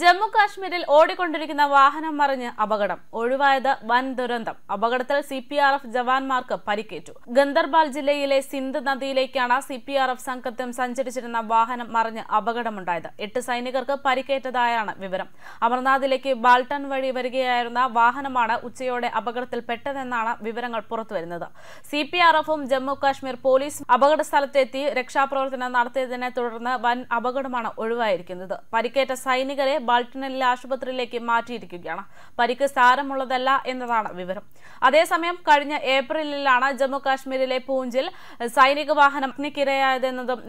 ജമ്മു കാശ്മീരിൽ ഓടിക്കൊണ്ടിരിക്കുന്ന വാഹനം മറിഞ്ഞ് അപകടം ഒഴിവായത് വൻ ദുരന്തം അപകടത്തിൽ സി പി ആർ എഫ് ജവാന്മാർക്ക് പരിക്കേറ്റു ഗന്ദർബാൽ ജില്ലയിലെ സിന്ധു നദിയിലേക്കാണ് സി പി ആർ എഫ് സംഘത്വം സഞ്ചരിച്ചിരുന്ന വാഹനം മറിഞ്ഞ് അപകടമുണ്ടായത് എട്ട് സൈനികർക്ക് പരിക്കേറ്റതായാണ് വിവരം അമർനാഥിലേക്ക് ബാൽട്ടൺ വഴി വരികയായിരുന്ന വാഹനമാണ് ഉച്ചയോടെ അപകടത്തിൽപ്പെട്ടതെന്നാണ് വിവരങ്ങൾ പുറത്തുവരുന്നത് സി പി ആർ എഫും ജമ്മു കാശ്മീർ പോലീസ് അപകട സ്ഥലത്തെത്തി രക്ഷാപ്രവർത്തനം നടത്തിയതിനെ തുടർന്ന് വൻ അപകടമാണ് ഒഴിവായിരിക്കുന്നത് പരിക്കേറ്റ സൈനികരെ ബാൾട്ടണലിലെ ആശുപത്രിയിലേക്ക് മാറ്റിയിരിക്കുകയാണ് പരിക്ക് സാരമുള്ളതല്ല എന്നതാണ് വിവരം അതേസമയം കഴിഞ്ഞ ഏപ്രിലിലാണ് ജമ്മു കാശ്മീരിലെ പൂഞ്ചിൽ സൈനിക വാഹനം അഗ്നിക്കിരയായതെന്നതും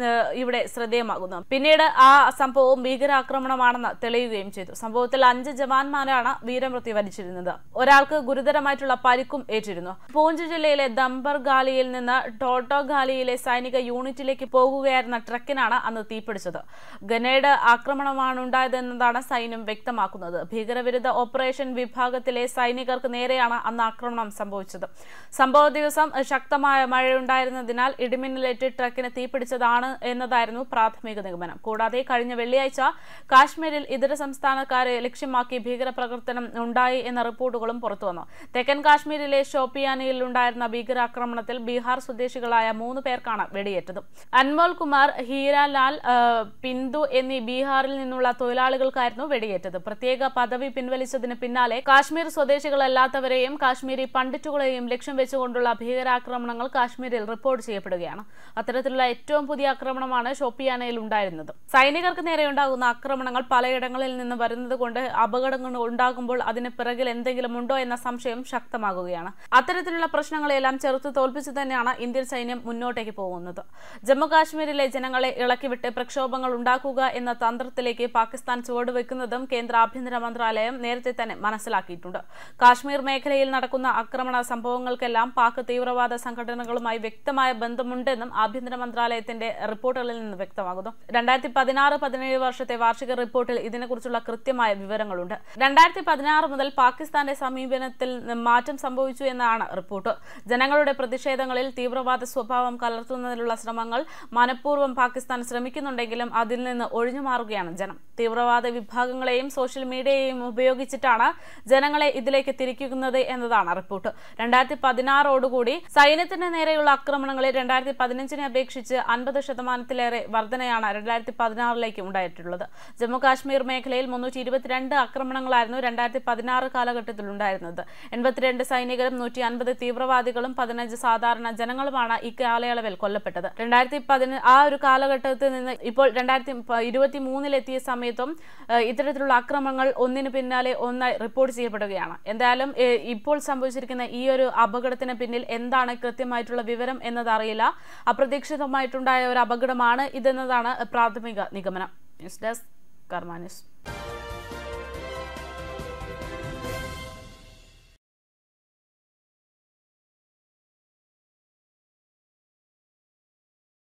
ഇവിടെ ശ്രദ്ധേയമാകുന്നു പിന്നീട് ആ സംഭവം ഭീകരാക്രമണമാണെന്ന് തെളിയുകയും ചെയ്തു സംഭവത്തിൽ അഞ്ച് ജവാന്മാരാണ് വീരമൃത്യു വരിച്ചിരുന്നത് ഒരാൾക്ക് ഗുരുതരമായിട്ടുള്ള പരിക്കും ഏറ്റിരുന്നു പൂഞ്ച് ജില്ലയിലെ ദംബർ ഗാലിയിൽ നിന്ന് ടോട്ടോ ഗാലിയിലെ സൈനിക യൂണിറ്റിലേക്ക് പോകുകയായിരുന്ന ട്രക്കിനാണ് അന്ന് തീപിടിച്ചത് ഗനേഡ് ആക്രമണമാണ് ഉണ്ടായതെന്നതാണ് സൈന്യം വ്യക്തമാക്കുന്നത് ഭീകരവിരുദ്ധ ഓപ്പറേഷൻ വിഭാഗത്തിലെ സൈനികർക്ക് നേരെയാണ് അന്ന് ആക്രമണം സംഭവിച്ചത് സംഭവ ദിവസം ശക്തമായ മഴയുണ്ടായിരുന്നതിനാൽ ഇടിമിന്നലേറ്റ് ട്രക്കിന് തീപിടിച്ചതാണ് എന്നതായിരുന്നു പ്രാഥമിക നിഗമനം കൂടാതെ കഴിഞ്ഞ വെള്ളിയാഴ്ച കാശ്മീരിൽ ഇതര സംസ്ഥാനക്കാരെ ലക്ഷ്യമാക്കി ഭീകരപ്രവർത്തനം ഉണ്ടായി എന്ന റിപ്പോർട്ടുകളും പുറത്തുവന്നു തെക്കൻ കാശ്മീരിലെ ഷോപ്പിയാനയിൽ ഉണ്ടായിരുന്ന ഭീകരാക്രമണത്തിൽ ബീഹാർ സ്വദേശികളായ മൂന്ന് പേർക്കാണ് വെടിയേറ്റത് അൻമോൾ കുമാർ ഹീരാലാൽ പിന്തു എന്നീ ബീഹാറിൽ നിന്നുള്ള തൊഴിലാളികൾക്കായി വീട്ടിലായിരുന്നു വെടിയേറ്റത് പ്രത്യേക പദവി പിൻവലിച്ചതിന് പിന്നാലെ കാശ്മീർ സ്വദേശികളല്ലാത്തവരെയും കാശ്മീരി പണ്ഡിറ്റുകളെയും ലക്ഷ്യം വെച്ചുകൊണ്ടുള്ള ഭീകരാക്രമണങ്ങൾ കാശ്മീരിൽ റിപ്പോർട്ട് ചെയ്യപ്പെടുകയാണ് അത്തരത്തിലുള്ള ഏറ്റവും പുതിയ ആക്രമണമാണ് ഷോപ്പിയാനയിൽ ഉണ്ടായിരുന്നത് സൈനികർക്ക് നേരെയുണ്ടാകുന്ന ആക്രമണങ്ങൾ പലയിടങ്ങളിൽ നിന്ന് വരുന്നത് കൊണ്ട് അപകടങ്ങൾ ഉണ്ടാകുമ്പോൾ അതിന് പിറകിൽ എന്തെങ്കിലും ഉണ്ടോ എന്ന സംശയം ശക്തമാകുകയാണ് അത്തരത്തിലുള്ള പ്രശ്നങ്ങളെല്ലാം ചെറുത്ത് തോൽപ്പിച്ചു തന്നെയാണ് ഇന്ത്യൻ സൈന്യം മുന്നോട്ടേക്ക് പോകുന്നത് ജമ്മുകാശ്മീരിലെ ജനങ്ങളെ ഇളക്കിവിട്ട് പ്രക്ഷോഭങ്ങൾ ഉണ്ടാക്കുക എന്ന തന്ത്രത്തിലേക്ക് പാകിസ്ഥാൻ ചുവട് വെക്കുന്നതും കേന്ദ്ര ആഭ്യന്തര മന്ത്രാലയം നേരത്തെ തന്നെ മനസ്സിലാക്കിയിട്ടുണ്ട് കാശ്മീർ മേഖലയിൽ നടക്കുന്ന ആക്രമണ സംഭവങ്ങൾക്കെല്ലാം പാക് തീവ്രവാദ സംഘടനകളുമായി വ്യക്തമായ ബന്ധമുണ്ടെന്നും ആഭ്യന്തര മന്ത്രാലയത്തിന്റെ റിപ്പോർട്ടുകളിൽ നിന്ന് വ്യക്തമാകുന്നു രണ്ടായിരത്തി പതിനാറ് പതിനേഴ് വർഷത്തെ വാർഷിക റിപ്പോർട്ടിൽ ഇതിനെക്കുറിച്ചുള്ള കൃത്യമായ വിവരങ്ങളുണ്ട് രണ്ടായിരത്തി പതിനാറ് മുതൽ പാകിസ്ഥാന്റെ സമീപനത്തിൽ മാറ്റം സംഭവിച്ചു എന്നാണ് റിപ്പോർട്ട് ജനങ്ങളുടെ പ്രതിഷേധങ്ങളിൽ തീവ്രവാദ സ്വഭാവം കലർത്തുന്നതിനുള്ള ശ്രമങ്ങൾ മനഃപൂർവ്വം പാകിസ്ഥാൻ ശ്രമിക്കുന്നുണ്ടെങ്കിലും അതിൽ നിന്ന് ഒഴിഞ്ഞു മാറുകയാണ് ജനം തീവ്രവാദ വിഭാഗങ്ങളെയും സോഷ്യൽ മീഡിയയെയും ഉപയോഗിച്ചിട്ടാണ് ജനങ്ങളെ ഇതിലേക്ക് തിരിക്കുന്നത് എന്നതാണ് റിപ്പോർട്ട് രണ്ടായിരത്തി പതിനാറോടുകൂടി സൈന്യത്തിന് നേരെയുള്ള ആക്രമണങ്ങളിൽ രണ്ടായിരത്തി പതിനഞ്ചിനെ അപേക്ഷിച്ച് അൻപത് ശതമാനത്തിലേറെ വർധനയാണ് രണ്ടായിരത്തി പതിനാറിലേക്ക് ഉണ്ടായിട്ടുള്ളത് ജമ്മുകാശ്മീർ മേഖലയിൽ മുന്നൂറ്റി ഇരുപത്തിരണ്ട് ആക്രമണങ്ങളായിരുന്നു രണ്ടായിരത്തി പതിനാറ് കാലഘട്ടത്തിൽ ഉണ്ടായിരുന്നത് എൺപത്തിരണ്ട് സൈനികരും നൂറ്റി അൻപത് തീവ്രവാദികളും പതിനഞ്ച് സാധാരണ ജനങ്ങളുമാണ് ഈ കാലയളവിൽ കൊല്ലപ്പെട്ടത് രണ്ടായിരത്തി പതിന ആ ഒരു കാലഘട്ടത്തിൽ നിന്ന് ഇപ്പോൾ രണ്ടായിരത്തി ഇരുപത്തി മൂന്നിലെത്തിയ സമയം സമയത്തും ഇത്തരത്തിലുള്ള അക്രമങ്ങൾ ഒന്നിന് പിന്നാലെ ഒന്നായി റിപ്പോർട്ട് ചെയ്യപ്പെടുകയാണ് എന്തായാലും ഇപ്പോൾ സംഭവിച്ചിരിക്കുന്ന ഈ ഒരു അപകടത്തിന് പിന്നിൽ എന്താണ് കൃത്യമായിട്ടുള്ള വിവരം എന്നതറിയില്ല അപ്രതീക്ഷിതമായിട്ടുണ്ടായ ഒരു അപകടമാണ് ഇതെന്നതാണ് പ്രാഥമിക നിഗമനം ന്യൂസ് ഡെസ്ക് കർമാ